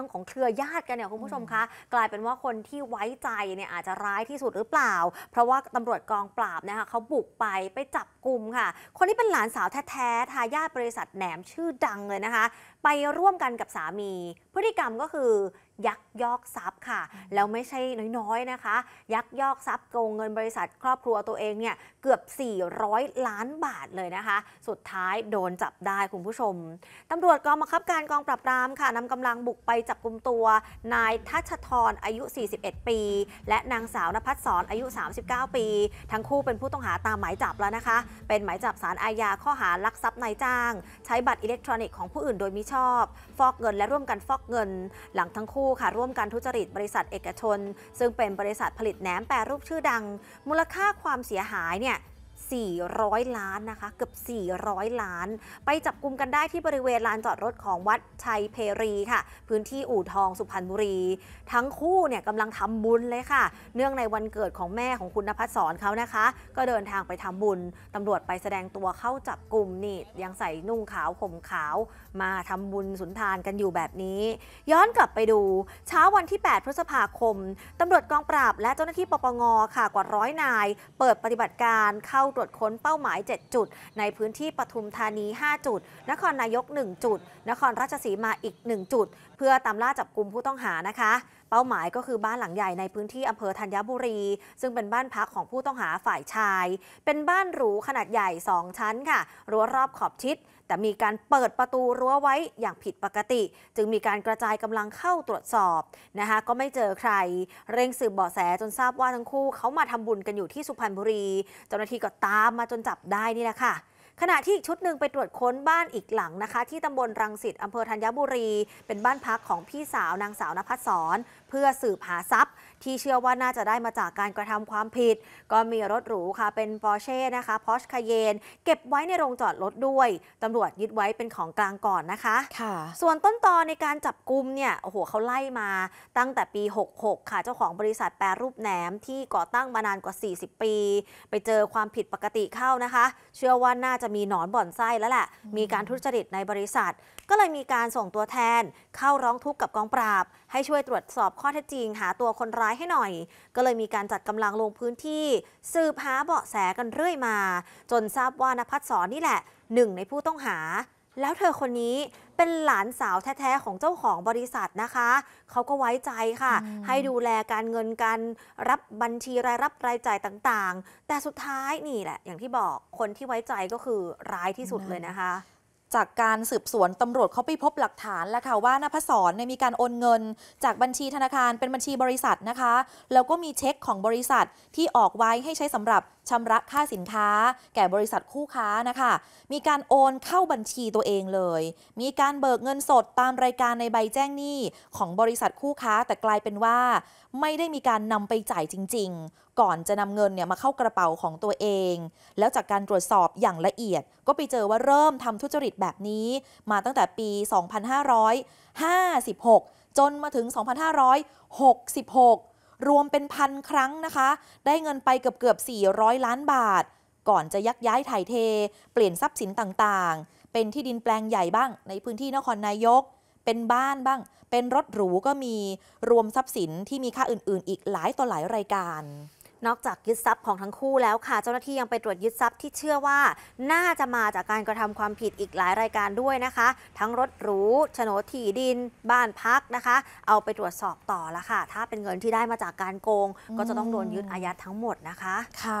รื่องของเครือญาติกันเนี่ยคุณผู้ชมคะกลายเป็นว่าคนที่ไว้ใจเนี่ยอาจจะร้ายที่สุดหรือเปล่า เพราะว่าตำรวจกองปราบนะคะเขาบุกไปไปจับกลุ่มค่ะ คนที่เป็นหลานสาวแท้ ๆ ทายาทบริษัทแหนมชื่อดังเลยนะคะ ไปร่วมกันกับสามี พฤติกรรมก็คือยักยอกทรัพย์ค่ะ แล้วไม่ใช่น้อยๆนะคะ ยักยอกทรัพย์โกงเงินบริษัทครอบครัวตัวเองเนี่ย เกือบ 400 ล้านบาทเลยนะคะ สุดท้ายโดนจับได้คุณผู้ชมตำรวจกองบังคับการกองปราบปรามค่ะนำกำลังบุกไปจับกลุ่มตัว นายทัชทรอายุ 41 ปี และนางสาวนภัสสรอายุ 39 ปี ทั้งคู่เป็นผู้ต้องหาตามหมายจับแล้วนะคะ เป็นหมายจับสารอาญาข้อหารักทรัพย์นายจ้าง ใช้บัตรอิเล็กทรอนิกส์ของผู้อื่นโดยมิชอบ ฟอกเงินและร่วมกันฟอกเงิน หลังทั้งคูู่่ค่ะร่วมกันทุจริตบริษัทเอกชน ซึ่งเป็นบริษัทผลิตแหนมแปรรูปชื่อดัง มูลค่าความเสียหายเนี่ย400 ล้านนะคะ เกือบ 400 ล้าน ไปจับกลุ่มกันได้ที่บริเวณลานจอดรถของวัดชัยเพรีค่ะ พื้นที่อู่ทองสุพรรณบุรี ทั้งคู่เนี่ยกำลังทำบุญเลยค่ะ เนื่องในวันเกิดของแม่ของคุณนภัสสรเขานะคะ ก็เดินทางไปทำบุญตำรวจไปแสดงตัวเข้าจับกลุ่มนี่ ยังใส่นุ่งขาวผมขาว มาทำบุญสุนทานกันอยู่แบบนี้ ย้อนกลับไปดูเช้าวันที่ 8 พฤษภาคมตำรวจกองปราบและเจ้าหน้าที่ปปงค่ะกว่าร้อยนาย เปิดปฏิบัติการเข้าตรวจค้นเป้าหมาย 7 จุด ในพื้นที่ปทุมธานี 5 จุด นครนายก 1 จุด นครราชสีมาอีก 1 จุด เพื่อตามล่าจับกลุ่มผู้ต้องหานะคะ เป้าหมายก็คือบ้านหลังใหญ่ในพื้นที่อำเภอธัญบุรี ซึ่งเป็นบ้านพักของผู้ต้องหาฝ่ายชาย เป็นบ้านหรูขนาดใหญ่ 2 ชั้นค่ะรั้วรอบขอบชิดแต่มีการเปิดประตูรั้วไว้อย่างผิดปกติ จึงมีการกระจายกำลังเข้าตรวจสอบนะคะก็ไม่เจอใคร เร่งสืบเบาะแสจนทราบว่าทั้งคู่เขามาทำบุญกันอยู่ที่สุพรรณบุรีเจ้าหน้าที่ก็ตามมาจนจับได้นี่แหละค่ะขณะที่อีกชุดหนึ่งไปตรวจค้นบ้านอีกหลังนะคะ ที่ตำบลรังสิตอำเภอธัญบุรี เป็นบ้านพักของพี่สาวนางสาวนภัสสรเพื่อสืบหาทรัพย์ ที่เชื่อว่าน่าจะได้มาจากการกระทำความผิด ก็มีรถหรูค่ะเป็นปอร์เช่นะคะพอร์ชคาเยนเก็บไว้ในโรงจอดรถด้วยตำรวจยึดไว้เป็นของกลางก่อนนะคะค่ะ ส่วนต้นตอนในการจับกลุ่มเนี่ยโอ้โหเขาไล่มาตั้งแต่ปี 66ค่ะเจ้าของบริษัทแปรรูปแหนมที่ก่อตั้งมานานกว่า 40 ปี ไปเจอความผิดปกติเข้านะคะ เชื่อว่าน่าจะมีหนอนบ่อนไส้แล้วแหละ มีการทุจริตในบริษัท ก็เลยมีการส่งตัวแทน เข้าร้องทุกข์กับกองปราบ ให้ช่วยตรวจสอบข้อเท็จจริง หาตัวคนร้ายให้หน่อย ก็เลยมีการจัดกำลังลงพื้นที่ สืบหาเบาะแสกันเรื่อยมา จนทราบว่านภัสสอนนี่แหละหนึ่งในผู้ต้องหาแล้วเธอคนนี้เป็นหลานสาวแท้ๆ ของเจ้าของบริษัทนะคะ เขาก็ไว้ใจค่ะ ให้ดูแลการเงินการรับบัญชีรายรับรายจ่ายต่างๆ แต่สุดท้ายนี่แหละ อย่างที่บอกคนที่ไว้ใจก็คือร้ายที่สุดเลยนะคะจากการสืบสวนตำรวจเขาไปพบหลักฐานแล้วค่ะว่านภศรมีการโอนเงิน จากบัญชีธนาคารเป็นบัญชีบริษัทนะคะแล้วก็มีเช็คของบริษัทที่ออกไว้ให้ใช้สำหรับชำระค่าสินค้าแก่บริษัทคู่ค้านะคะ มีการโอนเข้าบัญชีตัวเองเลย มีการเบิกเงินสดตามรายการในใบแจ้งหนี้ของบริษัทคู่ค้าแต่กลายเป็นว่า ไม่ได้มีการนำไปจ่ายจริงก่อนจะนำเงินเนี่ยมาเข้ากระเป๋าของตัวเอง แล้วจากการตรวจสอบอย่างละเอียด ก็ไปเจอว่าเริ่มทำทุจริตแบบนี้ มาตั้งแต่ปี 2556 จนมาถึง 2566 รวมเป็นพันครั้งนะคะ ได้เงินไปเกือบเกือบ 400 ล้านบาท ก่อนจะยักย้ายถ่ายเท เปลี่ยนทรัพย์สินต่าง ๆ เป็นที่ดินแปลงใหญ่บ้าง ในพื้นที่นครนายก เป็นบ้านบ้าง เป็นรถหรูก็มี รวมทรัพย์สินที่มีค่าอื่นๆอีกหลายต่อหลายรายการนอกจากยึดทรัพย์ของทั้งคู่แล้วค่ะเจ้าหน้าที่ยังไปตรวจยึดทรัพย์ที่เชื่อว่า น่าจะมาจากการกระทำความผิดอีกหลายรายการด้วยนะคะ ทั้งรถหรูโฉนดที่ดิน บ้านพักนะคะ เอาไปตรวจสอบต่อละค่ะ ถ้าเป็นเงินที่ได้มาจากการโกง ก็จะต้องโดนยึดอายัดทั้งหมดนะคะ ค่ะ